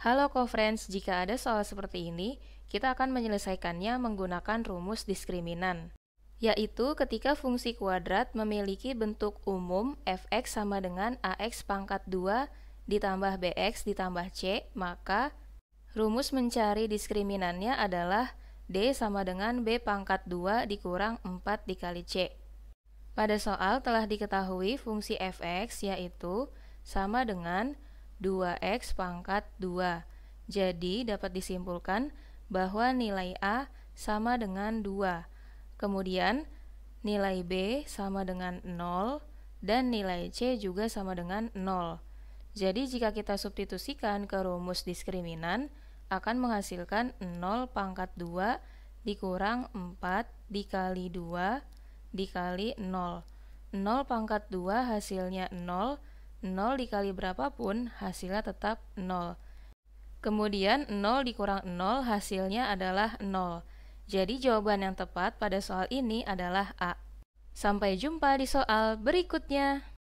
Halo co-friends, jika ada soal seperti ini, kita akan menyelesaikannya menggunakan rumus diskriminan, yaitu ketika fungsi kuadrat memiliki bentuk umum fx sama dengan ax pangkat 2 ditambah bx ditambah c, maka rumus mencari diskriminannya adalah d sama dengan b pangkat 2 dikurang 4 dikali c. Pada soal telah diketahui fungsi fx yaitu sama dengan 2x pangkat 2. Jadi dapat disimpulkan bahwa nilai A sama dengan 2. Kemudian nilai B sama dengan 0 dan nilai C juga sama dengan 0. Jadi jika kita substitusikan ke rumus diskriminan akan menghasilkan 0 pangkat 2 dikurang 4 dikali 2 dikali 0. 0 pangkat 2 hasilnya 0 0 dikali berapapun hasilnya tetap 0. Kemudian 0 dikurang 0 hasilnya adalah 0. Jadi jawaban yang tepat pada soal ini adalah A. Sampai jumpa di soal berikutnya.